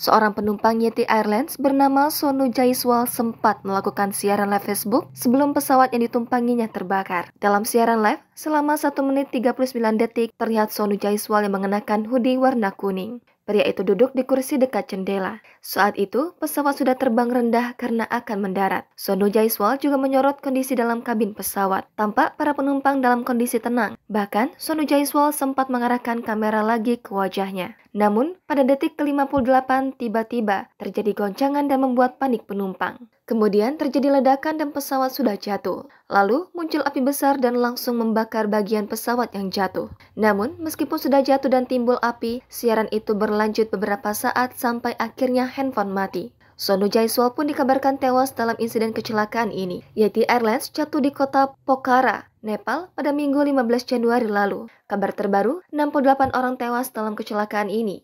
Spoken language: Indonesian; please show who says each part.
Speaker 1: Seorang penumpang Yeti Airlines bernama Sonu Jaiswal sempat melakukan siaran live Facebook sebelum pesawat yang ditumpanginya terbakar. Dalam siaran live, selama 1 menit 39 detik terlihat Sonu Jaiswal yang mengenakan hoodie warna kuning. Pria itu duduk di kursi dekat jendela. Saat itu, pesawat sudah terbang rendah karena akan mendarat. Sonu Jaiswal juga menyorot kondisi dalam kabin pesawat. Tampak para penumpang dalam kondisi tenang. Bahkan, Sonu Jaiswal sempat mengarahkan kamera lagi ke wajahnya. Namun, pada detik ke-58 tiba-tiba terjadi goncangan dan membuat panik penumpang. Kemudian terjadi ledakan dan pesawat sudah jatuh. Lalu muncul api besar dan langsung membakar bagian pesawat yang jatuh. Namun, meskipun sudah jatuh dan timbul api, siaran itu berlanjut beberapa saat sampai akhirnya handphone mati. Sonu Jaiswal pun dikabarkan tewas dalam insiden kecelakaan ini. Yeti Airlines jatuh di kota Pokhara, Nepal pada Minggu 15 Januari lalu. Kabar terbaru, 68 orang tewas dalam kecelakaan ini.